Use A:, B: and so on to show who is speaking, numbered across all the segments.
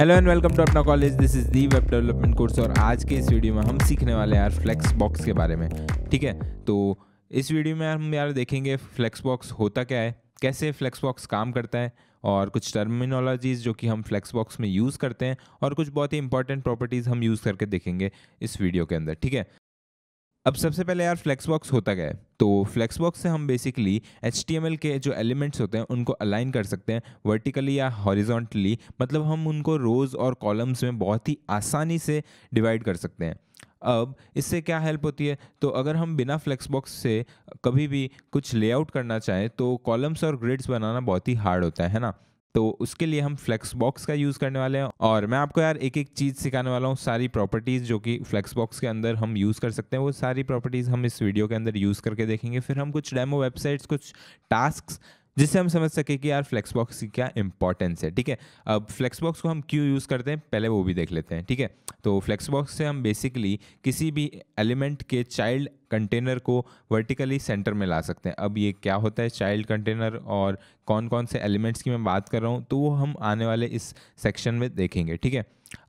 A: hello and welcome to अपना college this is the web development course और आज के इस वीडियो में हम सीखने वाले हैं यार फ्लेक्स बॉक्स के बारे में ठीक है तो इस वीडियो में हम यार देखेंगे फ्लेक्स बॉक्स होता क्या है कैसे फ्लेक्स बॉक्स काम करता है और कुछ टर्मिनोलॉजीज़ जो कि हम फ्लेक्स बॉक्स में यूज़ करते हैं और कुछ बहुत ही इंपॉर्टेंट प्रॉपर्टीज़ हम यूज़ करके देखेंगे इस वीडियो के अंदर ठीक है अब सबसे पहले यार फ्लेक्सबॉक्स होता गया है तो फ्लेक्सबॉक्स से हम बेसिकली एच के जो एलिमेंट्स होते हैं उनको अलाइन कर सकते हैं वर्टिकली या हॉरिजॉन्टली मतलब हम उनको रोज़ और कॉलम्स में बहुत ही आसानी से डिवाइड कर सकते हैं अब इससे क्या हेल्प होती है तो अगर हम बिना फ्लेक्सबॉक्स से कभी भी कुछ लेआउट करना चाहें तो कॉलम्स और ग्रिड्स बनाना बहुत ही हार्ड होता है ना तो उसके लिए हम फ्लेक्स बॉक्स का यूज़ करने वाले हैं और मैं आपको यार एक एक चीज़ सिखाने वाला हूँ सारी प्रॉपर्टीज़ जो कि फ्लेक्स बॉक्स के अंदर हम यूज़ कर सकते हैं वो सारी प्रॉपर्टीज़ हम इस वीडियो के अंदर यूज़ करके देखेंगे फिर हम कुछ डेमो वेबसाइट्स कुछ टास्क जिससे हम समझ सके कि यार फ्लेक्स बॉक्स की क्या इंपॉर्टेंस है ठीक है अब फ्लेक्स बॉक्स को हम क्यों यूज़ करते हैं पहले वो भी देख लेते हैं ठीक है तो फ्लेक्स बॉक्स से हम बेसिकली किसी भी एलिमेंट के चाइल्ड कंटेनर को वर्टिकली सेंटर में ला सकते हैं अब ये क्या होता है चाइल्ड कंटेनर और कौन कौन से एलिमेंट्स की मैं बात कर रहा हूँ तो वो हम आने वाले इस सेक्शन में देखेंगे ठीक है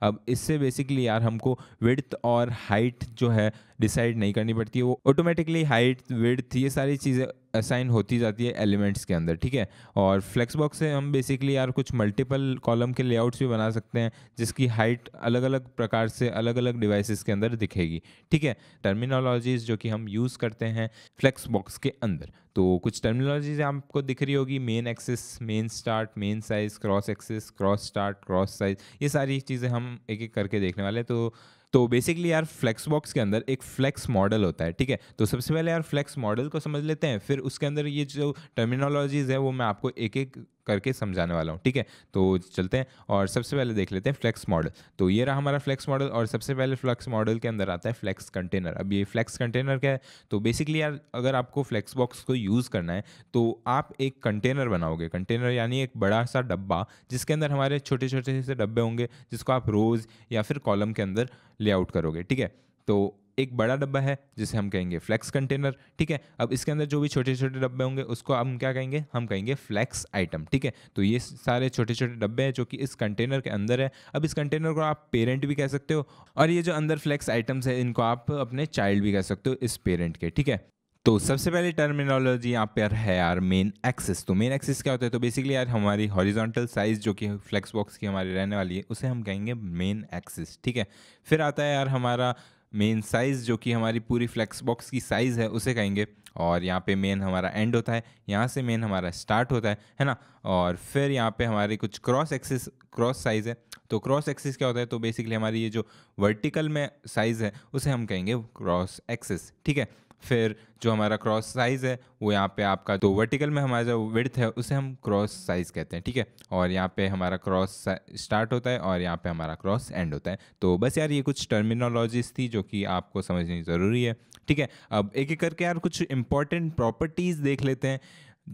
A: अब इससे बेसिकली यार हमको विड्थ और हाइट जो है डिसाइड नहीं करनी पड़ती है वो ऑटोमेटिकली हाइट विड्थ ये सारी चीज़ें असाइन होती जाती है एलिमेंट्स के अंदर ठीक है और फ्लेक्स बॉक्स से हम बेसिकली यार कुछ मल्टीपल कॉलम के लेआउट्स भी बना सकते हैं जिसकी हाइट अलग अलग प्रकार से अलग अलग डिवाइसेस के अंदर दिखेगी ठीक है टर्मिनोलॉजीज़ जो कि हम यूज़ करते हैं फ्लेक्स बॉक्स के अंदर तो कुछ टर्मिनोलॉजीज आपको दिख रही होगी main axis main start main size cross axis cross start cross size ये सारी चीज़ें हम एक एक करके देखने वाले हैं तो तो बेसिकली यार फ्लेक्स बॉक्स के अंदर एक फ्लेक्स मॉडल होता है ठीक है तो सबसे पहले यार फ्लेक्स मॉडल को समझ लेते हैं फिर उसके अंदर ये जो टर्मिनोलॉजीज है वो मैं आपको एक एक करके समझाने वाला हूँ ठीक है तो चलते हैं और सबसे पहले देख लेते हैं फ्लेक्स मॉडल तो ये रहा हमारा फ्लेक्स मॉडल और सबसे पहले फ्लेक्स मॉडल के अंदर आता है फ्लेक्स कंटेनर अब ये फ्लेक्स कंटेनर क्या है तो बेसिकली यार अगर आपको फ्लेक्स बॉक्स को यूज़ करना है तो आप एक कंटेनर बनाओगे कंटेनर यानी एक बड़ा सा डब्बा जिसके अंदर हमारे छोटे छोटे से डब्बे होंगे जिसको आप रोज़ या फिर कॉलम के अंदर लेआउट करोगे ठीक है तो एक बड़ा डब्बा है जिसे हम कहेंगे फ्लैक्स कंटेनर ठीक है अब इसके अंदर जो भी छोटे छोटे डब्बे होंगे उसको हम क्या कहेंगे हम कहेंगे फ्लैक्स आइटम ठीक है तो ये सारे छोटे छोटे डब्बे हैं जो कि इस कंटेनर के अंदर है अब इस कंटेनर को आप पेरेंट भी कह सकते हो और ये जो अंदर फ्लैक्स आइटम्स है इनको आप अपने चाइल्ड भी कह सकते हो इस पेरेंट के ठीक है तो सबसे पहले टर्मिनोलॉजी यहाँ पर है यार मेन एक्सिस तो मेन एक्सिस क्या होता है तो बेसिकली यार हमारी हॉरिजॉन्टल साइज जो कि फ्लेक्स बॉक्स की हमारी रहने वाली है उसे हम कहेंगे मेन एक्सिस ठीक है फिर आता है यार हमारा मेन साइज़ जो कि हमारी पूरी फ्लैक्स बॉक्स की साइज़ है उसे कहेंगे और यहाँ पे मेन हमारा एंड होता है यहाँ से मेन हमारा स्टार्ट होता है है ना और फिर यहाँ पे हमारे कुछ क्रॉस एक्सिस क्रॉस साइज़ है तो क्रॉस एक्सिस क्या होता है तो बेसिकली हमारी ये जो वर्टिकल में साइज़ है उसे हम कहेंगे क्रॉस एक्सिस ठीक है फिर जो हमारा क्रॉस साइज़ है वो यहाँ पे आपका दो वर्टिकल में हमारा जो विड्थ है उसे हम क्रॉस साइज़ कहते हैं ठीक है और यहाँ पे हमारा क्रॉस स्टार्ट होता है और यहाँ पे हमारा क्रॉस एंड होता है तो बस यार ये कुछ टर्मिनोलॉजीज थी जो कि आपको समझनी ज़रूरी है ठीक है अब एक एक करके यार कुछ इंपॉर्टेंट प्रॉपर्टीज़ देख लेते हैं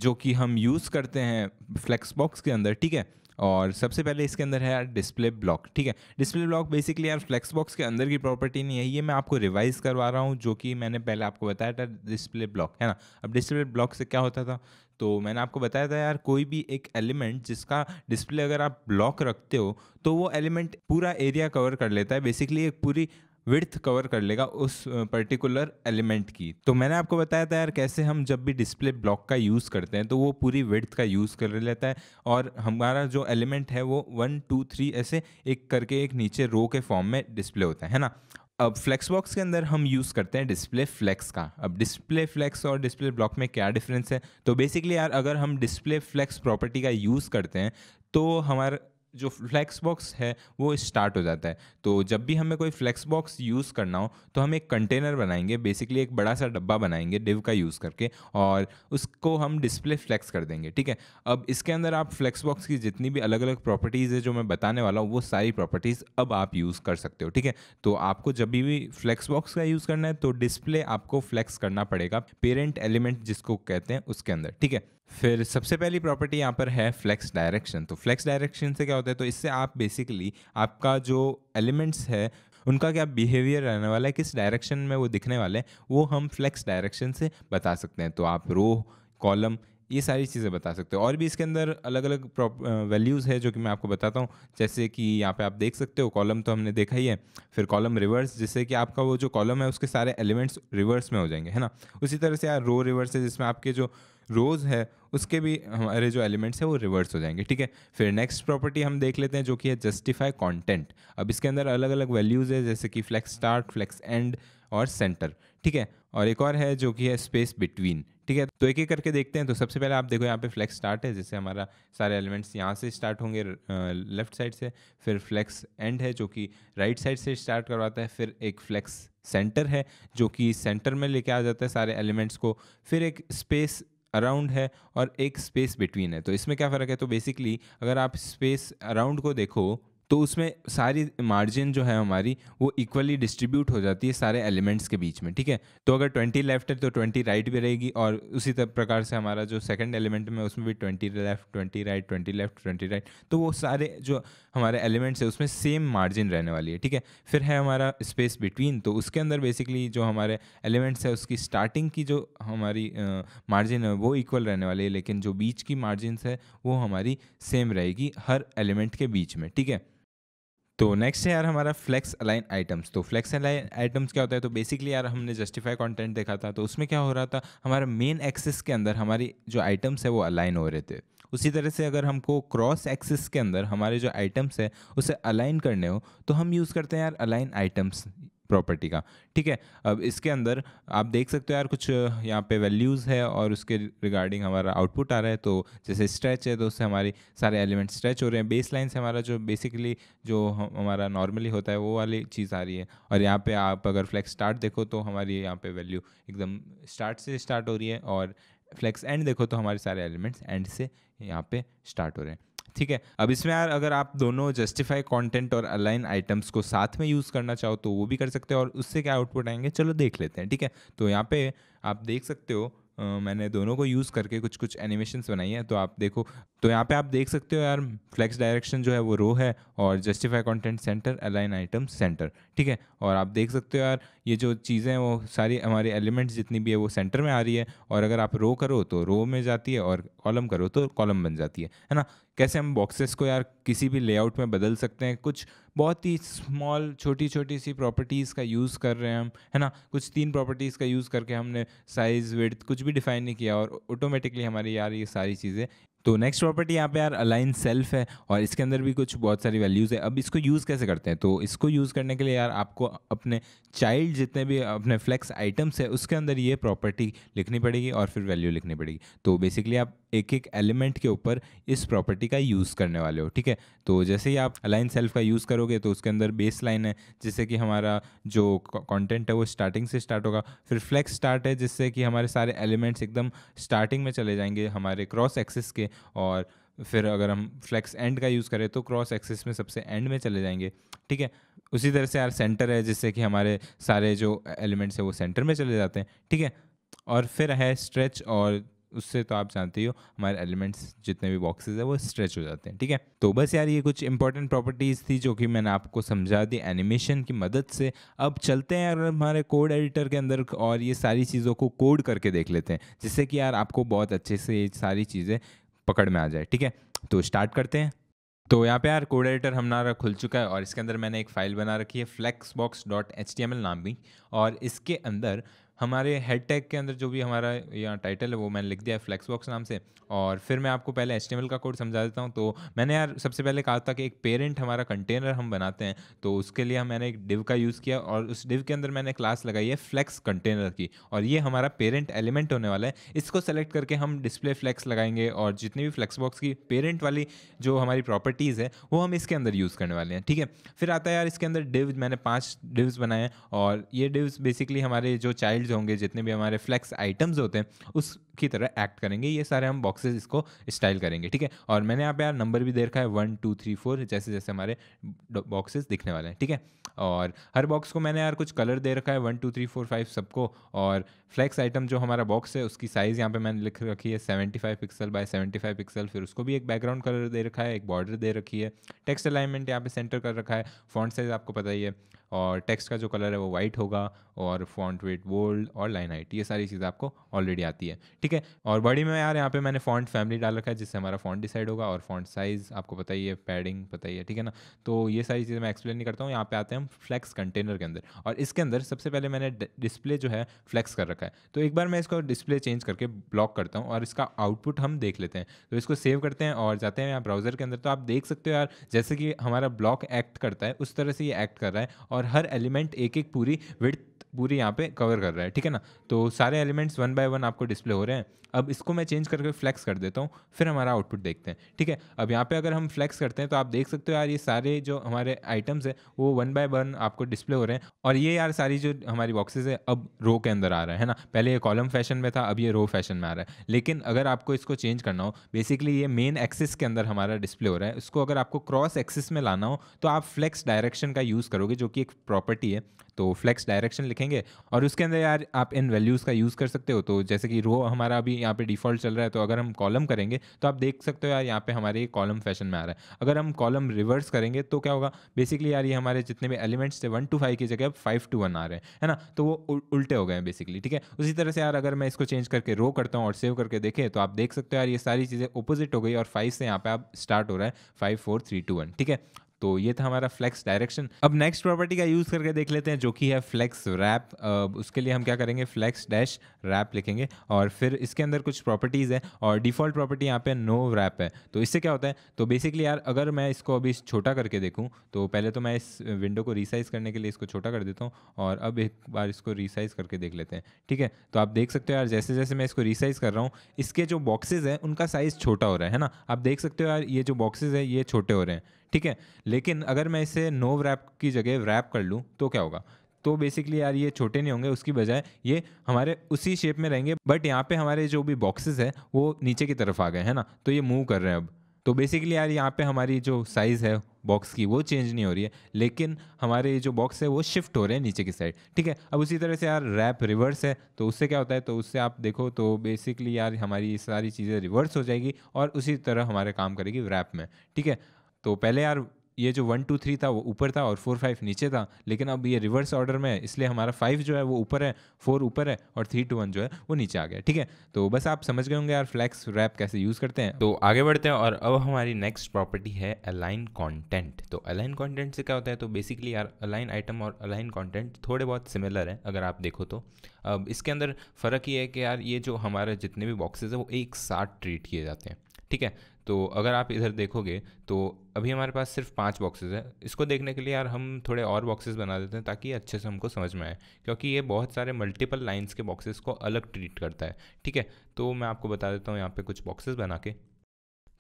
A: जो कि हम यूज़ करते हैं फ्लेक्स बॉक्स के अंदर ठीक है और सबसे पहले इसके अंदर है डिस्प्ले ब्लॉक ठीक है डिस्प्ले ब्लॉक बेसिकली यार फ्लेक्स बॉक्स के अंदर की प्रॉपर्टी नहीं है ये मैं आपको रिवाइज करवा रहा हूँ जो कि मैंने पहले आपको बताया था डिस्प्ले ब्लॉक है ना अब डिस्प्ले ब्लॉक से क्या होता था तो मैंने आपको बताया था यार कोई भी एक एलिमेंट जिसका डिस्प्ले अगर आप ब्लॉक रखते हो तो वो एलिमेंट पूरा एरिया कवर कर लेता है बेसिकली एक पूरी विर्थ कवर कर लेगा उस पर्टिकुलर एलिमेंट की तो मैंने आपको बताया था यार कैसे हम जब भी डिस्प्ले ब्लॉक का यूज़ करते हैं तो वो पूरी विर्थ का यूज़ कर लेता है और हमारा जो एलिमेंट है वो वन टू थ्री ऐसे एक करके एक नीचे रो के फॉर्म में डिस्प्ले होता है ना अब फ्लेक्स बॉक्स के अंदर हम यूज़ करते हैं डिस्प्ले फ्लेक्स का अब डिस्प्ले फ्लेक्स और डिस्प्ले ब्लॉक में क्या डिफरेंस है तो बेसिकली यार अगर हम डिस्प्ले फ्लेक्स प्रॉपर्टी का यूज़ करते हैं तो हमारा जो फ्लैक्स बॉक्स है वो स्टार्ट हो जाता है तो जब भी हमें कोई फ्लैक्स बॉक्स यूज़ करना हो तो हम एक कंटेनर बनाएंगे बेसिकली एक बड़ा सा डब्बा बनाएंगे डिव का यूज़ करके और उसको हम डिस्प्ले फ्लैक्स कर देंगे ठीक है अब इसके अंदर आप फ्लैक्स बॉक्स की जितनी भी अलग अलग प्रॉपर्टीज़ है जो मैं बताने वाला हूँ वो सारी प्रॉपर्टीज़ अब आप यूज़ कर सकते हो ठीक है तो आपको जब भी फ्लैक्स बॉक्स का यूज़ करना है तो डिस्प्ले आपको फ्लैक्स करना पड़ेगा पेरेंट एलिमेंट जिसको कहते हैं उसके अंदर ठीक है फिर सबसे पहली प्रॉपर्टी यहाँ पर है फ्लेक्स डायरेक्शन तो फ्लेक्स डायरेक्शन से क्या होता है तो इससे आप बेसिकली आपका जो एलिमेंट्स है उनका क्या बिहेवियर रहने वाला है किस डायरेक्शन में वो दिखने वाले हैं वो हम फ्लेक्स डायरेक्शन से बता सकते हैं तो आप रो कॉलम ये सारी चीज़ें बता सकते हो और भी इसके अंदर अलग अलग वैल्यूज़ है जो कि मैं आपको बताता हूँ जैसे कि यहाँ पे आप देख सकते हो कॉलम तो हमने देखा ही है फिर कॉलम रिवर्स जिससे कि आपका वो जो कॉलम है उसके सारे एलिमेंट्स रिवर्स में हो जाएंगे है ना उसी तरह से यार रो रिवर्स है जिसमें आपके जो रोज़ है उसके भी हमारे जो एलिमेंट्स हैं वो रिवर्स हो जाएंगे ठीक है फिर नेक्स्ट प्रॉपर्टी हम देख लेते हैं जो कि है जस्टिफाई कॉन्टेंट अब इसके अंदर अलग अलग वैल्यूज़ है जैसे कि फ्लैक्स स्टार्ट फ्लैक्स एंड और सेंटर ठीक है और एक और है जो कि है स्पेस बिटवीन ठीक है तो एक एक करके देखते हैं तो सबसे पहले आप देखो यहाँ पे फ्लैक्स स्टार्ट है जिससे हमारा सारे एलिमेंट्स यहाँ से स्टार्ट होंगे लेफ्ट साइड से फिर फ्लैक्स एंड है जो कि राइट साइड से स्टार्ट करवाता है फिर एक फ्लैक्स सेंटर है जो कि सेंटर में लेके आ जाता है सारे एलिमेंट्स को फिर एक स्पेस अराउंड है और एक स्पेस बिटवीन है तो इसमें क्या फ़र्क है तो बेसिकली अगर आप स्पेस अराउंड को देखो तो उसमें सारी मार्जिन जो है हमारी वो इक्वली डिस्ट्रीब्यूट हो जाती है सारे एलिमेंट्स के बीच में ठीक है तो अगर ट्वेंटी लेफ्ट है तो ट्वेंटी राइट भी रहेगी और उसी तरह प्रकार से हमारा जो सेकंड एलिमेंट में उसमें भी twenty left twenty right twenty left twenty right तो वो सारे जो हमारे एलिमेंट्स है उसमें सेम मार्जिन रहने वाली है ठीक है फिर है हमारा स्पेस बिटवीन तो उसके अंदर बेसिकली जो हमारे एलिमेंट्स है उसकी स्टार्टिंग की जो हमारी मार्जिन है वो इक्वल रहने वाली है लेकिन जो बीच की मार्जिन है वो हमारी सेम रहेगी हर एलिमेंट के बीच में ठीक है तो नेक्स्ट है यार हमारा फ्लेक्स अलाइन आइटम्स तो फ्लेक्स अलाइन आइटम्स क्या होता है तो बेसिकली यार हमने जस्टिफाई कंटेंट देखा था तो उसमें क्या हो रहा था हमारा मेन एक्सेस के अंदर हमारी जो आइटम्स है वो अलाइन हो रहे थे उसी तरह से अगर हमको क्रॉस एक्सेस के अंदर हमारे जो आइटम्स है उसे अलाइन करने हो तो हम यूज़ करते हैं यार अलाइन आइटम्स प्रॉपर्टी का ठीक है अब इसके अंदर आप देख सकते हो यार कुछ यहाँ पे वैल्यूज़ है और उसके रिगार्डिंग हमारा आउटपुट आ रहा है तो जैसे स्ट्रेच है तो उससे हमारे सारे एलिमेंट स्ट्रेच हो रहे हैं बेस लाइन से हमारा जो बेसिकली जो हमारा नॉर्मली होता है वो वाली चीज़ आ रही है और यहाँ पर आप अगर फ्लैक्स स्टार्ट देखो तो हमारी यहाँ पर वैल्यू एकदम स्टार्ट से स्टार्ट हो रही है और फ्लैक्स एंड देखो तो हमारे सारे एलिमेंट्स एंड से यहाँ पे स्टार्ट हो रहे हैं ठीक है अब इसमें यार अगर आप दोनों जस्टिफाई कंटेंट और अलाइन आइटम्स को साथ में यूज़ करना चाहो तो वो भी कर सकते हो और उससे क्या आउटपुट आएंगे चलो देख लेते हैं ठीक है तो यहाँ पे आप देख सकते हो मैंने दोनों को यूज़ करके कुछ कुछ एनिमेशंस बनाई हैं तो आप देखो तो यहाँ पे आप देख सकते हो यार फ्लेक्स डायरेक्शन जो है वो रो है और justify content center align item center ठीक है और आप देख सकते हो यार ये जो चीज़ें हैं वो सारी हमारे एलिमेंट्स जितनी भी है वो सेंटर में आ रही है और अगर आप रो करो तो रो में जाती है और कॉलम करो तो कॉलम बन जाती है है ना कैसे हम बॉक्सेस को यार किसी भी लेआउट में बदल सकते हैं कुछ बहुत ही स्मॉल छोटी छोटी सी प्रॉपर्टीज़ का यूज़ कर रहे हैं हम है ना कुछ तीन प्रॉपर्टीज़ का यूज़ करके हमने साइज़ विड्थ कुछ भी डिफ़ाइन नहीं किया और ऑटोमेटिकली हमारी यार ये सारी चीज़ें तो नेक्स्ट प्रॉपर्टी यहाँ पे यार अलाइन सेल्फ है और इसके अंदर भी कुछ बहुत सारी वैल्यूज़ है अब इसको यूज़ कैसे करते हैं तो इसको यूज़ करने के लिए यार आपको अपने चाइल्ड जितने भी अपने फ्लेक्स आइटम्स है उसके अंदर ये प्रॉपर्टी लिखनी पड़ेगी और फिर वैल्यू लिखनी पड़ेगी तो बेसिकली आप एक एक एलिमेंट के ऊपर इस प्रॉपर्टी का यूज़ करने वाले हो ठीक है तो जैसे ही आप अलाइन सेल्फ का यूज़ करोगे तो उसके अंदर बेस लाइन है जिससे कि हमारा जो कंटेंट है वो स्टार्टिंग से स्टार्ट होगा फिर फ्लैक्स स्टार्ट है जिससे कि हमारे सारे एलिमेंट्स एकदम स्टार्टिंग में चले जाएंगे हमारे क्रॉस एक्सिस के और फिर अगर हम फ्लैक्स एंड का यूज़ करें तो क्रॉस एक्सिस में सबसे एंड में चले जाएंगे ठीक है उसी तरह से यार सेंटर है जिससे कि हमारे सारे जो एलिमेंट्स हैं वो सेंटर में चले जाते हैं ठीक है और फिर है स्ट्रेच और उससे तो आप जानते हो हमारे एलिमेंट्स जितने भी बॉक्सेस है वो स्ट्रेच हो जाते हैं ठीक है तो बस यार ये कुछ इंपॉर्टेंट प्रॉपर्टीज़ थी जो कि मैंने आपको समझा दी एनिमेशन की मदद से अब चलते हैं यार हमारे कोड एडिटर के अंदर और ये सारी चीज़ों को कोड करके देख लेते हैं जिससे कि यार आपको बहुत अच्छे से ये सारी चीज़ें पकड़ में आ जाए ठीक है तो स्टार्ट करते हैं तो यहाँ पे यार कोड एडिटर हमारा खुल चुका है और इसके अंदर मैंने एक फ़ाइल बना रखी है flex box dot H M L नाम भी और इसके अंदर हमारे हेड टैग के अंदर जो भी हमारा यहाँ टाइटल है वो मैंने लिख दिया है फ्लैक्स बॉक्स नाम से और फिर मैं आपको पहले एच का कोड समझा देता हूँ तो मैंने यार सबसे पहले कहा था कि एक पेरेंट हमारा कंटेनर हम बनाते हैं तो उसके लिए मैंने एक डिव का यूज़ किया और उस डिव के अंदर मैंने क्लास लगाई है फ्लैक्स कंटेनर की और ये हमारा पेरेंट एलिमेंट होने वाला है इसको सेलेक्ट करके हम डिस्प्ले फ्लैक्स लगाएंगे और जितनी भी फ्लैक्स बॉक्स की पेरेंट वाली जो हमारी प्रॉपर्टीज़ है वो हम इसके अंदर यूज़ करने वाले हैं ठीक है फिर आता है यार इसके अंदर डिव मैंने पाँच डिव्स बनाए और ये डिव्स बेसिकली हमारे जो चाइल्ड होंगे जितने भी हमारे फ्लेक्स आइटम्स होते हैं उस की तरह एक्ट करेंगे ये सारे हम बॉक्सेस इसको स्टाइल करेंगे ठीक है और मैंने यहाँ पे यार नंबर भी दे रखा है वन टू थ्री फोर जैसे जैसे हमारे बॉक्सेस दिखने वाले हैं ठीक है और हर बॉक्स को मैंने यार कुछ कलर दे रखा है one two three four five सबको और फ्लैक्स आइटम जो हमारा बॉक्स है उसकी साइज़ यहाँ पे मैंने लिख रखी है seventy five pixel by seventy five pixel फिर उसको भी एक बैकग्राउंड कलर दे रखा है एक बॉर्डर दे रखी है टेक्स्ट अलाइनमेंट यहाँ पे सेंटर कर रखा है फॉन्ट साइज़ आपको पता ही है और टेक्स्ट का जो कलर है वो वाइट होगा और फॉन्ट वेट बोल्ड और लाइन हाइट ये सारी चीज़ आपको ऑलरेडी आती है ठीक ठीक है और बॉडी में यार यहाँ पे मैंने फॉन्ट फैमिली डाल रखा है जिससे हमारा फॉन्ट डिसाइड होगा और फॉन्ट साइज़ आपको पता ही है पैडिंग पता ही है ठीक है ना तो ये सारी चीज़ें मैं एक्सप्लेन नहीं करता हूँ यहाँ पे आते हैं हम फ्लैक्स कंटेनर के अंदर और इसके अंदर सबसे पहले मैंने डिस्प्ले जो है फ्लैक्स कर रखा है तो एक बार मैं इसको डिस्प्ले चेंज करके ब्लॉक करता हूँ और इसका आउटपुट हम देख लेते हैं तो इसको सेव करते हैं और जाते हैं यहाँ ब्राउज़र के अंदर तो आप देख सकते हो यार जैसे कि हमारा ब्लॉक एक्ट करता है उस तरह से ये एक्ट कर रहा है और हर एलिमेंट एक एक पूरी विड पूरी यहाँ पे कवर कर रहा है ठीक है ना तो सारे एलिमेंट्स वन बाय वन आपको डिस्प्ले हो रहे हैं अब इसको मैं चेंज करके फ्लैक्स कर देता हूँ फिर हमारा आउटपुट देखते हैं ठीक है अब यहाँ पे अगर हम फ्लैक्स करते हैं तो आप देख सकते हो यार ये सारे जो हमारे आइटम्स है वो वन बाय वन आपको डिस्प्ले हो रहे हैं और ये यार सारी जो हमारी बॉक्सेज है अब रो के अंदर आ रहा है ना पहले ये कॉलम फैशन में था अब ये रो फैशन में आ रहा है लेकिन अगर आपको इसको चेंज करना हो बेसिकली ये मेन एक्सिस के अंदर हमारा डिस्प्ले हो रहा है उसको अगर आपको क्रॉस एक्सिस में लाना हो तो आप फ्लैक्स डायरेक्शन का यूज़ करोगे जो कि एक प्रॉपर्टी है तो फ्लेक्स डायरेक्शन लिखेंगे और उसके अंदर यार आप इन वैल्यूज़ का यूज़ कर सकते हो तो जैसे कि रो हमारा अभी यहाँ पे डिफ़ॉल्ट चल रहा है तो अगर हम कॉलम करेंगे तो आप देख सकते हो यार यहाँ पे हमारे कॉलम फैशन में आ रहा है अगर हम कॉलम रिवर्स करेंगे तो क्या होगा बेसिकली यार ये हमारे जितने भी एलिमेंट्स थे वन टू फाइव की जगह अब फाइव टू वन आ रहे हैं है ना तो वो उल्टे हो गए हैं बेसिकली ठीक है उसी तरह से यार अगर मैं इसको चेंज करके रो करता हूँ और सेव करके देखें तो आप देख सकते हो यार ये सारी चीज़ें अपोजिट हो गई और फाइव से यहाँ पे आप स्टार्ट हो रहा है five four three two one ठीक है तो ये था हमारा फ्लेक्स डायरेक्शन अब नेक्स्ट प्रॉपर्टी का यूज़ करके देख लेते हैं जो कि है फ्लेक्स रैप उसके लिए हम क्या करेंगे फ्लेक्स डैश रैप लिखेंगे और फिर इसके अंदर कुछ प्रॉपर्टीज़ है और डिफॉल्ट प्रॉपर्टी यहाँ पे नो रैप है तो इससे क्या होता है तो बेसिकली यार अगर मैं इसको अभी छोटा करके देखूँ तो पहले तो मैं इस विंडो को रिसाइज़ करने के लिए इसको छोटा कर देता हूँ और अब एक बार इसको रिसाइज़ करके देख लेते हैं ठीक है तो आप देख सकते हो यार जैसे जैसे मैं इसको रिसाइज़ कर रहा हूँ इसके जो बॉक्सेज हैं उनका साइज़ छोटा हो रहा है ना आप देख सकते हो यार ये जो बॉक्सेज है ये छोटे हो रहे हैं ठीक है लेकिन अगर मैं इसे नो रैप की जगह रैप कर लूँ तो क्या होगा तो बेसिकली यार ये छोटे नहीं होंगे उसकी बजाय ये हमारे उसी शेप में रहेंगे बट यहाँ पे हमारे जो भी बॉक्सेस है वो नीचे की तरफ आ गए हैं ना तो ये मूव कर रहे हैं अब तो बेसिकली यार यहाँ पे हमारी जो साइज़ है बॉक्स की वो चेंज नहीं हो रही है लेकिन हमारे जो बॉक्स है वो शिफ्ट हो रहे हैं नीचे की साइड ठीक है अब उसी तरह से यार रैप रिवर्स है तो उससे क्या होता है तो उससे आप देखो तो बेसिकली यार हमारी सारी चीज़ें रिवर्स हो जाएगी और उसी तरह हमारे काम करेगी रैप में ठीक है तो पहले यार ये जो वन टू थ्री था वो ऊपर था और फोर फाइव नीचे था लेकिन अब ये रिवर्स ऑर्डर में है इसलिए हमारा फाइव जो है वो ऊपर है फोर ऊपर है और थ्री टू वन जो है वो नीचे आ गया ठीक है तो बस आप समझ गए होंगे यार फ्लैक्स रैप कैसे यूज़ करते हैं तो आगे बढ़ते हैं और अब हमारी नेक्स्ट प्रॉपर्टी है अलाइन कॉन्टेंट तो अलाइन कॉन्टेंट से क्या होता है तो बेसिकली यार अलाइन आइटम और अलाइन कॉन्टेंट थोड़े बहुत सिमिलर है अगर आप देखो तो अब इसके अंदर फ़र्क ये है कि यार ये जो हमारे जितने भी बॉक्सेज है वो एक साथ ट्रीट किए जाते हैं ठीक है तो अगर आप इधर देखोगे तो अभी हमारे पास सिर्फ पाँच बॉक्सेस हैं इसको देखने के लिए यार हम थोड़े और बॉक्सेस बना देते हैं ताकि अच्छे से हमको समझ में आए क्योंकि ये बहुत सारे मल्टीपल लाइन्स के बॉक्सेस को अलग ट्रीट करता है ठीक है तो मैं आपको बता देता हूँ यहाँ पर कुछ बॉक्सेस बना के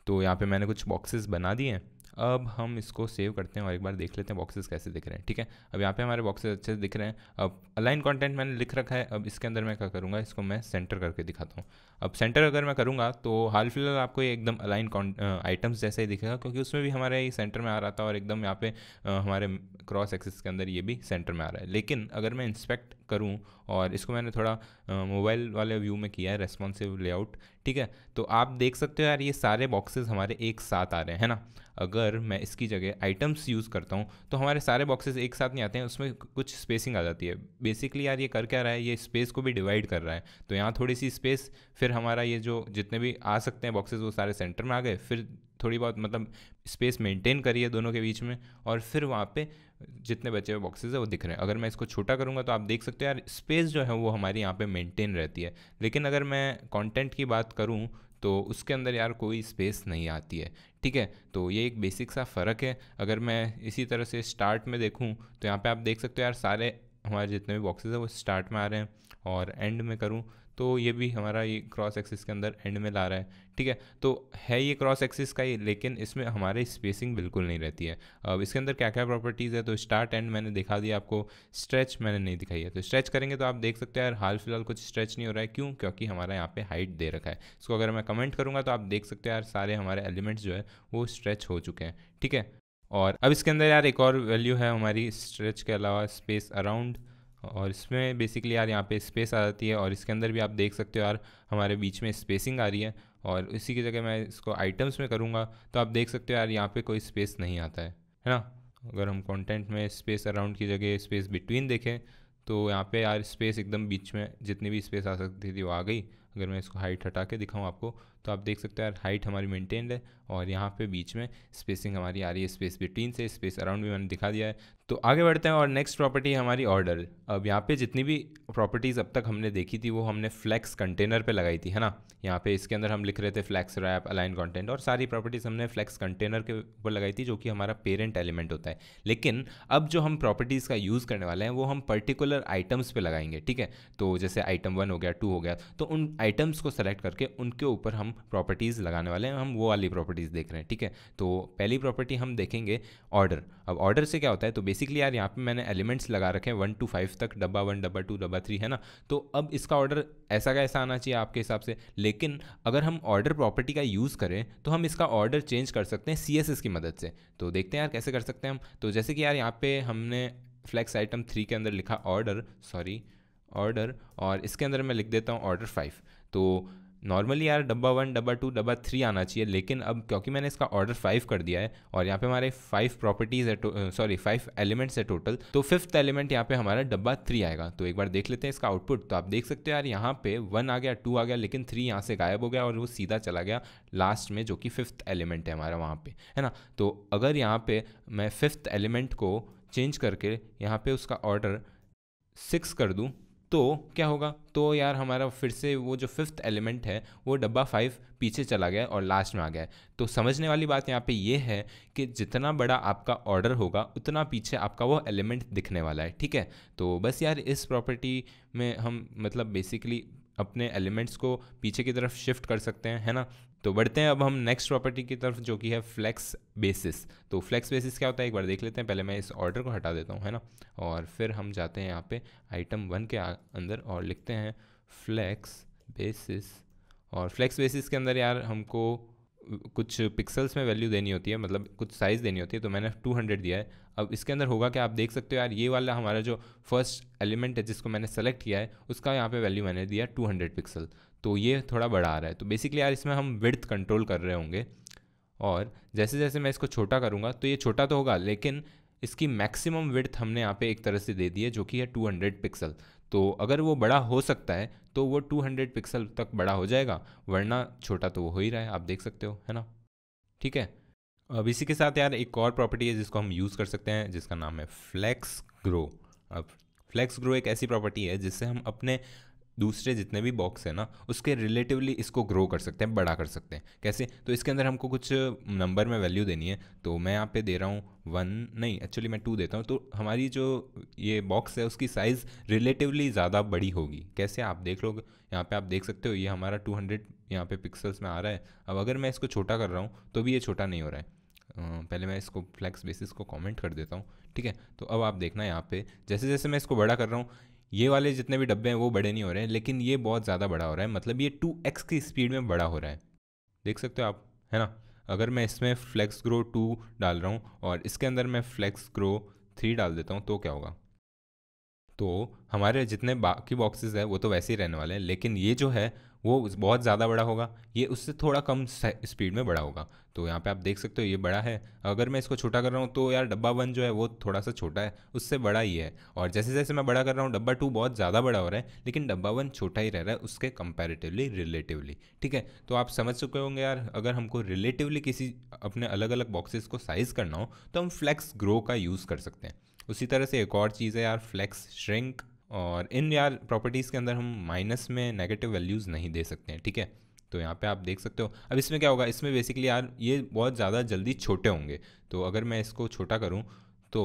A: तो यहाँ पर मैंने कुछ बॉक्सेस बना दिए हैं अब हम इसको सेव करते हैं और एक बार देख लेते हैं बॉक्सेस कैसे दिख रहे हैं ठीक है अब यहाँ पे हमारे बॉक्सेस अच्छे से दिख रहे हैं अब अलाइन कंटेंट मैंने लिख रखा है अब इसके अंदर मैं क्या करूँगा इसको मैं सेंटर करके दिखाता हूँ अब सेंटर अगर मैं करूँगा तो हाल फिलहाल आपको ये एकदम अलाइन आइटम्स जैसे ही दिखेगा क्योंकि उसमें भी हमारे ये सेंटर में आ रहा था और एकदम यहाँ पे हमारे क्रॉस एक्सिस के अंदर ये भी सेंटर में आ रहा है लेकिन अगर मैं इंस्पेक्ट करूँ और इसको मैंने थोड़ा मोबाइल वाले व्यू में किया है रेस्पॉन्सिव लेआउट ठीक है तो आप देख सकते हो यार ये सारे बॉक्सेस हमारे एक साथ आ रहे हैं है ना अगर मैं इसकी जगह आइटम्स यूज़ करता हूँ तो हमारे सारे बॉक्सेस एक साथ नहीं आते हैं उसमें कुछ स्पेसिंग आ जाती है बेसिकली यार ये कर क्या रहा है ये स्पेस को भी डिवाइड कर रहा है तो यहाँ थोड़ी सी स्पेस फिर हमारा ये जो जितने भी आ सकते हैं बॉक्सेज वो सारे सेंटर में आ गए फिर थोड़ी बहुत मतलब स्पेस मेंटेन करिए दोनों के बीच में और फिर वहाँ पे जितने बचे हुए बॉक्सेस है वो दिख रहे हैं अगर मैं इसको छोटा करूँगा तो आप देख सकते हो यार स्पेस जो है वो हमारी यहाँ पे मेंटेन रहती है लेकिन अगर मैं कंटेंट की बात करूँ तो उसके अंदर यार कोई स्पेस नहीं आती है ठीक है तो ये एक बेसिक सा फ़र्क है अगर मैं इसी तरह से स्टार्ट में देखूँ तो यहाँ पर आप देख सकते हो यार सारे हमारे जितने भी बॉक्सेस हैं वो स्टार्ट में आ रहे हैं और एंड में करूँ तो ये भी हमारा ये क्रॉस एक्सिस के अंदर एंड में ला रहा है ठीक है तो है ये क्रॉस एक्सिस का ही लेकिन इसमें हमारे स्पेसिंग बिल्कुल नहीं रहती है अब इसके अंदर क्या क्या प्रॉपर्टीज़ है तो स्टार्ट एंड मैंने दिखा दिया आपको स्ट्रेच मैंने नहीं दिखाई है तो स्ट्रेच करेंगे तो आप देख सकते हैं यार हाल फिलहाल कुछ स्ट्रेच नहीं हो रहा है क्यों क्योंकि हमारा यहाँ पर हाइट दे रखा है इसको अगर मैं कमेंट करूँगा तो आप देख सकते हैं यार सारे हमारे एलिमेंट्स जो है वो स्ट्रेच हो चुके हैं ठीक है और अब इसके अंदर यार एक और वैल्यू है हमारी स्ट्रेच के अलावा स्पेस अराउंड और इसमें बेसिकली यार यहाँ पे स्पेस आ जाती है और इसके अंदर भी आप देख सकते हो यार हमारे बीच में स्पेसिंग आ रही है और इसी की जगह मैं इसको आइटम्स में करूँगा तो आप देख सकते हो यार यहाँ पे कोई स्पेस नहीं आता है है ना अगर हम कंटेंट में स्पेस अराउंड की जगह स्पेस बिटवीन देखें तो यहाँ पे यार स्पेस एकदम बीच में जितनी भी स्पेस आ सकती थी वो आ गई अगर मैं इसको हाइट हटा के दिखाऊँ आपको तो आप देख सकते हो यार हाइट हमारी मेंटेन है और यहाँ पे बीच में स्पेसिंग हमारी आ रही है स्पेस बिटवीन से स्पेस अराउंड भी मैंने दिखा दिया है तो आगे बढ़ते हैं और नेक्स्ट प्रॉपर्टी है हमारी ऑर्डर अब यहाँ पे जितनी भी प्रॉपर्टीज़ अब तक हमने देखी थी वो हमने फ्लैक्स कंटेनर पे लगाई थी है ना यहाँ पे इसके अंदर हम लिख रहे थे फ्लैक्स रैप अलाइन कंटेंट और सारी प्रॉपर्टीज़ हमने फ्लैक्स कंटेनर के ऊपर लगाई थी जो कि हमारा पेरेंट एलिमेंट होता है लेकिन अब जो हम प्रॉपर्टीज़ का यूज़ करने वाले हैं वो हम पर्टिकुलर आइटम्स पर लगाएंगे ठीक है तो जैसे आइटम वन हो गया टू हो गया तो उन आइटम्स को सेलेक्ट करके उनके ऊपर हम प्रॉपर्टीज़ लगाने वाले हैं हम वो वाली प्रॉपर्टीज़ देख रहे हैं ठीक है तो पहली प्रॉपर्टी हम देखेंगे ऑर्डर अब ऑर्डर से क्या होता है तो बेसिकली यार यहाँ पे मैंने एलिमेंट्स लगा रखे हैं वन टू फाइव तक डब्बा वन डब्बा टू डब्बा थ्री है ना तो अब इसका ऑर्डर ऐसा का ऐसा आना चाहिए आपके हिसाब से लेकिन अगर हम ऑर्डर प्रॉपर्टी का यूज़ करें तो हम इसका ऑर्डर चेंज कर सकते हैं सी की मदद से तो देखते हैं यार कैसे कर सकते हैं हम तो जैसे कि यार यहाँ पर हमने फ्लैक्स आइटम थ्री के अंदर लिखा ऑर्डर सॉरी ऑर्डर और इसके अंदर मैं लिख देता हूँ ऑर्डर फाइव तो नॉर्मली यार डब्बा वन डब्बा टू डब्बा थ्री आना चाहिए लेकिन अब क्योंकि मैंने इसका ऑर्डर फाइव कर दिया है और यहाँ पे हमारे फाइव प्रॉपर्टीज़ है सॉरी फाइव एलिमेंट्स है टोटल तो फिफ्थ एलिमेंट यहाँ पे हमारा डब्बा थ्री आएगा तो एक बार देख लेते हैं इसका आउटपुट तो आप देख सकते हो यार यहाँ पे वन आ गया टू आ गया लेकिन थ्री यहाँ से गायब हो गया और वो सीधा चला गया लास्ट में जो कि फिफ्थ एलिमेंट है हमारा वहाँ पर है ना तो अगर यहाँ पर मैं फिफ्थ एलिमेंट को चेंज करके यहाँ पर उसका ऑर्डर सिक्स कर दूँ तो क्या होगा तो यार हमारा फिर से वो जो फिफ्थ एलिमेंट है वो डब्बा फाइव पीछे चला गया और लास्ट में आ गया तो समझने वाली बात यहाँ पे ये है कि जितना बड़ा आपका ऑर्डर होगा उतना पीछे आपका वो एलिमेंट दिखने वाला है ठीक है तो बस यार इस प्रॉपर्टी में हम मतलब बेसिकली अपने एलिमेंट्स को पीछे की तरफ शिफ्ट कर सकते हैं है ना तो बढ़ते हैं अब हम नेक्स्ट प्रॉपर्टी की तरफ जो कि है फ्लैक्स बेसिस तो फ्लैक्स बेसिस क्या होता है एक बार देख लेते हैं पहले मैं इस ऑर्डर को हटा देता हूँ है ना और फिर हम जाते हैं यहाँ पे आइटम वन के अंदर और लिखते हैं फ्लैक्स बेसिस और फ्लैक्स बेसिस के अंदर यार हमको कुछ पिक्सल्स में वैल्यू देनी होती है मतलब कुछ साइज़ देनी होती है तो मैंने 200 दिया है अब इसके अंदर होगा कि आप देख सकते हो यार ये वाला हमारा जो फर्स्ट एलिमेंट है जिसको मैंने सेलेक्ट किया है उसका यहाँ पे वैल्यू मैंने दिया 200 पिक्सल तो ये थोड़ा बड़ा आ रहा है तो बेसिकली यार इसमें हम विर्थ कंट्रोल कर रहे होंगे और जैसे जैसे मैं इसको छोटा करूँगा तो ये छोटा तो होगा लेकिन इसकी मैक्सिमम विड्थ हमने यहाँ पे एक तरह से दे दी है जो कि है 200 पिक्सल तो अगर वो बड़ा हो सकता है तो वो 200 पिक्सल तक बड़ा हो जाएगा वरना छोटा तो वो हो ही रहा है आप देख सकते हो है ना ठीक है अब इसी के साथ यार एक और प्रॉपर्टी है जिसको हम यूज़ कर सकते हैं जिसका नाम है फ्लैक्स ग्रो अब फ्लैक्स ग्रो एक ऐसी प्रॉपर्टी है जिससे हम अपने दूसरे जितने भी बॉक्स है ना उसके रिलेटिवली इसको ग्रो कर सकते हैं बड़ा कर सकते हैं कैसे तो इसके अंदर हमको कुछ नंबर में वैल्यू देनी है तो मैं यहाँ पे दे रहा हूँ वन नहीं एक्चुअली मैं टू देता हूँ तो हमारी जो ये बॉक्स है उसकी साइज़ रिलेटिवली ज़्यादा बड़ी होगी कैसे आप देख लो यहाँ पे आप देख सकते हो ये हमारा टू हंड्रेड यहाँ पे पिक्सल्स में आ रहा है अब अगर मैं इसको छोटा कर रहा हूँ तो भी ये छोटा नहीं हो रहा है पहले मैं इसको फ्लैक्स बेसिस को कमेंट कर देता हूँ ठीक है तो अब आप देखना यहाँ पे जैसे जैसे मैं इसको बड़ा कर रहा हूँ ये वाले जितने भी डब्बे हैं वो बड़े नहीं हो रहे हैं लेकिन ये बहुत ज़्यादा बड़ा हो रहा है मतलब ये टू एक्स की स्पीड में बड़ा हो रहा है देख सकते हो आप है ना अगर मैं इसमें फ्लैक्स ग्रो टू डाल रहा हूँ और इसके अंदर मैं फ्लैक्स ग्रो थ्री डाल देता हूँ तो क्या होगा तो हमारे जितने बाकी बॉक्सेस है वो तो वैसे ही रहने वाले हैं लेकिन ये जो है वो बहुत ज़्यादा बड़ा होगा ये उससे थोड़ा कम स्पीड में बड़ा होगा तो यहाँ पे आप देख सकते हो ये बड़ा है अगर मैं इसको छोटा कर रहा हूँ तो यार डब्बा वन जो है वो थोड़ा सा छोटा है उससे बड़ा ही है और जैसे जैसे मैं बड़ा कर रहा हूँ डब्बा टू बहुत ज़्यादा बड़ा हो रहा है लेकिन डब्बा वन छोटा ही रह रहा है उसके कंपेरेटिवली रिलेटिवली ठीक है तो आप समझ चुके होंगे यार अगर हमको रिलेटिवली किसी अपने अलग अलग बॉक्सेस को साइज़ करना हो तो हम फ्लैक्स ग्रो का यूज़ कर सकते हैं उसी तरह से एक और चीज़ है यार फ्लैक्स श्रिंक और इन यार प्रॉपर्टीज़ के अंदर हम माइनस में नेगेटिव वैल्यूज़ नहीं दे सकते हैं ठीक है तो यहाँ पे आप देख सकते हो अब इसमें क्या होगा इसमें बेसिकली यार ये बहुत ज़्यादा जल्दी छोटे होंगे तो अगर मैं इसको छोटा करूँ तो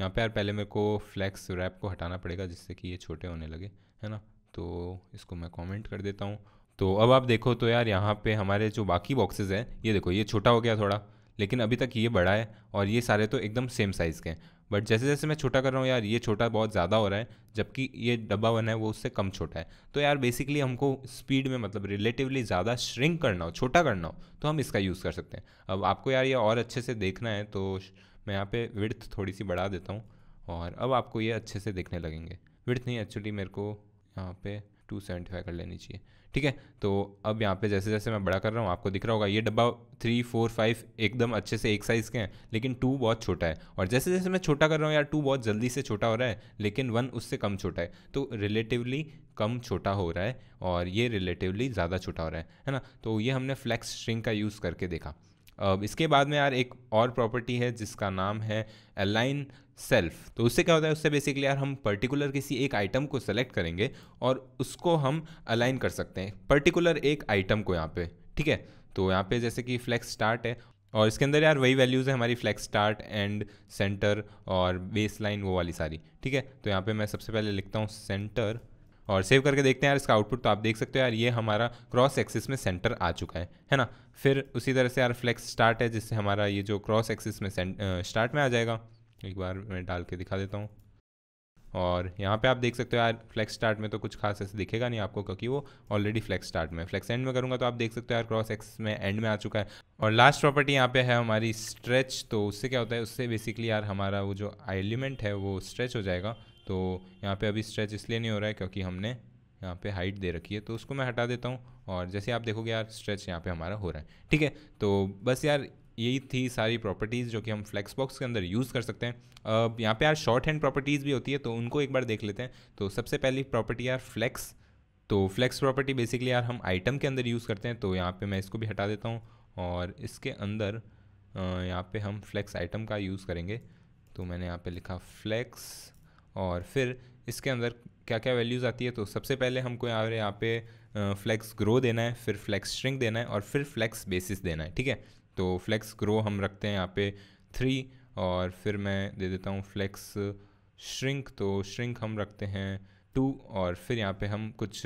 A: यहाँ पे यार पहले मेरे को फ्लैक्स रैप को हटाना पड़ेगा जिससे कि ये छोटे होने लगे है ना तो इसको मैं कॉमेंट कर देता हूँ तो अब आप देखो तो यार यहाँ पर हमारे जो बाकी बॉक्सेज हैं ये देखो ये छोटा हो गया थोड़ा लेकिन अभी तक ये बड़ा है और ये सारे तो एकदम सेम साइज़ के हैं बट जैसे जैसे मैं छोटा कर रहा हूँ यार ये छोटा बहुत ज़्यादा हो रहा है जबकि ये डब्बा वन है वो उससे कम छोटा है तो यार बेसिकली हमको स्पीड में मतलब रिलेटिवली ज़्यादा श्रिंक करना हो छोटा करना हो तो हम इसका यूज़ कर सकते हैं अब आपको यार ये और अच्छे से देखना है तो मैं यहाँ पे विड़थ थोड़ी सी बढ़ा देता हूँ और अब आपको ये अच्छे से देखने लगेंगे विर्थ नहीं एक्चुअली मेरे को यहाँ पे टू सेवेंटी फाइव कर लेनी चाहिए ठीक है तो अब यहाँ पे जैसे जैसे मैं बड़ा कर रहा हूँ आपको दिख रहा होगा ये डब्बा थ्री फोर फाइव एकदम अच्छे से एक साइज़ के हैं लेकिन टू बहुत छोटा है और जैसे जैसे मैं छोटा कर रहा हूँ यार टू बहुत जल्दी से छोटा हो रहा है लेकिन वन उससे कम छोटा है तो रिलेटिवली कम छोटा हो रहा है और ये रिलेटिवली ज़्यादा छोटा हो रहा है है ना तो ये हमने फ्लैक्स स्ट्रिंग का यूज़ करके देखा इसके बाद में यार एक और प्रॉपर्टी है जिसका नाम है अलाइन सेल्फ तो उससे क्या होता है उससे बेसिकली यार हम पर्टिकुलर किसी एक आइटम को सेलेक्ट करेंगे और उसको हम अलाइन कर सकते हैं पर्टिकुलर एक आइटम को यहाँ पे ठीक है तो यहाँ पे जैसे कि फ्लैक्स स्टार्ट है और इसके अंदर यार वही वैल्यूज़ है हमारी फ्लैक्स स्टार्ट एंड सेंटर और बेस लाइन वो वाली सारी ठीक है तो यहाँ पे मैं सबसे पहले लिखता हूँ सेंटर और सेव करके देखते हैं यार इसका आउटपुट तो आप देख सकते हो यार ये हमारा क्रॉस एक्सिस में सेंटर आ चुका है है ना फिर उसी तरह से यार फ्लेक्स स्टार्ट है जिससे हमारा ये जो क्रॉस एक्सिस में स्टार्ट में आ जाएगा एक बार मैं डाल के दिखा देता हूँ और यहाँ पे आप देख सकते हो यार फ्लैक्स स्टार्ट में तो कुछ खास ऐसे दिखेगा नहीं आपको क्योंकि वो ऑलरेडी फ्लैक्स स्टार्ट में फ्लैक्स एंड में करूँगा तो आप देख सकते हो यार क्रॉस एक्स में एंड में आ चुका है और लास्ट प्रॉपर्टी यहाँ पे है हमारी स्ट्रेच तो उससे क्या होता है उससे बेसिकली यार हमारा वो जो एलिमेंट है वो स्ट्रेच हो जाएगा तो यहाँ पे अभी स्ट्रेच इसलिए नहीं हो रहा है क्योंकि हमने यहाँ पे हाइट दे रखी है तो उसको मैं हटा देता हूँ और जैसे आप देखोगे यार स्ट्रेच यहाँ पे हमारा हो रहा है ठीक है तो बस यार यही थी सारी प्रॉपर्टीज़ जो कि हम फ्लैक्स बॉक्स के अंदर यूज़ कर सकते हैं अब यहाँ पे यार शॉर्ट हैंड प्रॉपर्टीज़ भी होती है तो उनको एक बार देख लेते हैं तो सबसे पहली प्रॉपर्टी यार फ्लैक्स तो फ्लैक्स प्रॉपर्टी बेसिकली यार हम आइटम के अंदर यूज़ करते हैं तो यहाँ पर मैं इसको भी हटा देता हूँ और इसके अंदर यहाँ पे हम फ्लैक्स आइटम का यूज़ करेंगे तो मैंने यहाँ पे लिखा फ्लैक्स और फिर इसके अंदर क्या क्या वैल्यूज़ आती है तो सबसे पहले हमको यहाँ यहाँ पे फ्लैक्स ग्रो देना है फिर फ्लैक्स स्ट्रिंग देना है और फिर फ्लैक्स बेसिस देना है ठीक है तो फ्लैक्स ग्रो हम रखते हैं यहाँ पे थ्री और फिर मैं दे देता हूँ फ्लैक्स श्रिंक तो श्रिंक हम रखते हैं टू और फिर यहाँ पे हम कुछ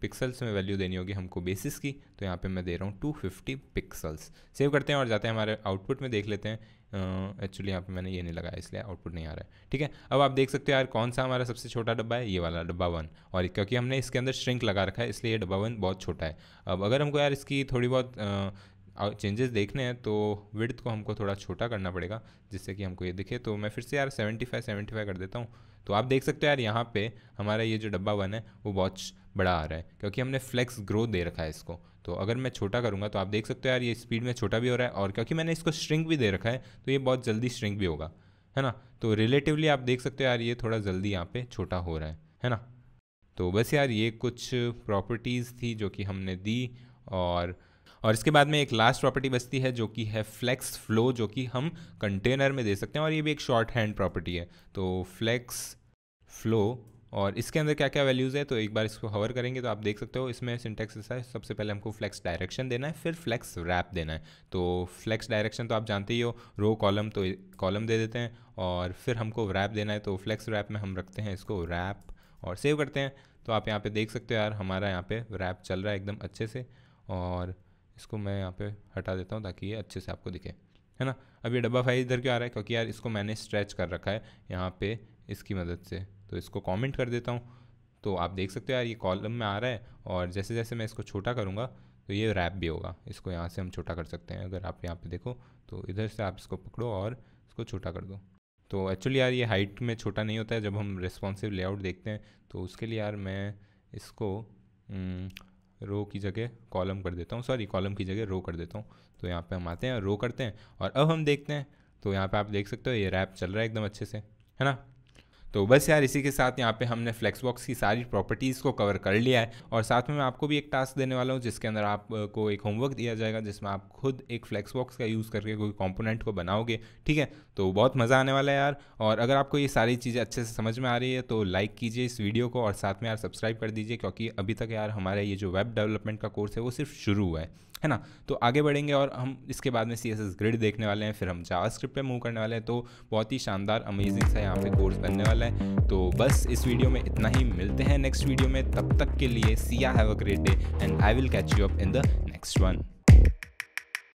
A: पिक्सल्स में वैल्यू देनी होगी हमको बेसिस की तो यहाँ पे मैं दे रहा हूँ 250 पिक्सल्स सेव करते हैं और जाते हैं हमारे आउटपुट में देख लेते हैं एक्चुअली यहाँ पे मैंने ये नहीं लगाया इसलिए आउटपुट नहीं आ रहा है ठीक है अब आप देख सकते हो यार कौन सा हमारा सबसे छोटा डब्बा है ये वाला डब्बा वन और क्योंकि हमने इसके अंदर श्रिंक लगा रखा है इसलिए ये डब्बा वन बहुत छोटा है अब अगर हमको यार इसकी थोड़ी बहुत चेंजेस देखने हैं तो विड्थ को हमको थोड़ा छोटा करना पड़ेगा जिससे कि हमको ये दिखे तो मैं फिर से यार सेवेंटी फाइव सेवेंटी फाइव कर देता हूँ तो आप देख सकते हो यार यहाँ पे हमारा ये जो डब्बा वन है वो बहुत बड़ा आ रहा है क्योंकि हमने फ्लेक्स ग्रोथ दे रखा है इसको तो अगर मैं छोटा करूँगा तो आप देख सकते हो यार ये स्पीड में छोटा भी हो रहा है और क्योंकि मैंने इसको श्रिंक भी दे रखा है तो ये बहुत जल्दी श्रिंक भी होगा है ना तो रिलेटिवली आप देख सकते हो यार ये थोड़ा जल्दी यहाँ पे छोटा हो रहा है है ना तो बस यार ये कुछ प्रॉपर्टीज़ थी जो कि हमने दी और और इसके बाद में एक लास्ट प्रॉपर्टी बचती है जो कि है फ्लेक्स फ्लो जो कि हम कंटेनर में दे सकते हैं और ये भी एक शॉर्ट हैंड प्रॉपर्टी है तो फ्लेक्स फ्लो और इसके अंदर क्या क्या वैल्यूज़ है तो एक बार इसको हवर करेंगे तो आप देख सकते हो इसमें सिंटेक्स ऐसा है सबसे पहले हमको फ्लैक्स डायरेक्शन देना है फिर फ्लैक्स रैप देना है तो फ्लैक्स डायरेक्शन तो आप जानते ही हो रो कॉलम तो कॉलम दे देते हैं और फिर हमको रैप देना है तो फ्लैक्स रैप में हम रखते हैं इसको रैप और सेव करते हैं तो आप यहाँ पर देख सकते हो यार हमारा यहाँ पर रैप चल रहा है एकदम अच्छे से और इसको मैं यहाँ पर हटा देता हूँ ताकि ये अच्छे से आपको दिखे है ना अब ये डब्बा फाइल इधर क्यों आ रहा है क्योंकि यार इसको मैंने स्ट्रेच कर रखा है यहाँ पर इसकी मदद से तो इसको कमेंट कर देता हूँ तो आप देख सकते हो यार ये कॉलम में आ रहा है और जैसे जैसे मैं इसको छोटा करूँगा तो ये रैप भी होगा इसको यहाँ से हम छोटा कर सकते हैं अगर आप यहाँ पे देखो तो इधर से आप इसको पकड़ो और इसको छोटा कर दो तो एक्चुअली यार ये हाइट में छोटा नहीं होता है जब हम रिस्पॉन्सिव लेआउट देखते हैं तो उसके लिए यार मैं इसको रो हम्म, की जगह कॉलम कर देता हूँ सॉरी कॉलम की जगह रो कर देता हूँ तो यहाँ पर हम आते हैं रो करते हैं और अब हम देखते हैं तो यहाँ पर आप देख सकते हो ये रैप चल रहा है एकदम अच्छे से है ना तो बस यार इसी के साथ यहाँ पे हमने बॉक्स की सारी प्रॉपर्टीज़ को कवर कर लिया है और साथ में मैं आपको भी एक टास्क देने वाला हूँ जिसके अंदर आपको एक होमवर्क दिया जाएगा जिसमें आप खुद एक बॉक्स का यूज़ करके कोई कॉम्पोनेंट को बनाओगे ठीक है तो बहुत मज़ा आने वाला है यार और अगर आपको ये सारी चीज़ें अच्छे से समझ में आ रही है तो लाइक कीजिए इस वीडियो को और साथ में यार सब्सक्राइब कर दीजिए क्योंकि अभी तक यार हमारा ये जो वेब डेवलपमेंट का कोर्स है वो सिर्फ शुरू हुआ है है ना तो आगे बढ़ेंगे और हम इसके बाद में सी एस एस ग्रिड देखने वाले हैं फिर हम जावा स्क्रिप्ट पर मूव करने वाले हैं तो बहुत ही शानदार अमेजिंग सा यहाँ पे कोर्स बनने वाला है तो बस इस वीडियो में इतना ही मिलते हैं नेक्स्ट वीडियो में तब तक के लिए see ya have a great day and I will catch you up in the next one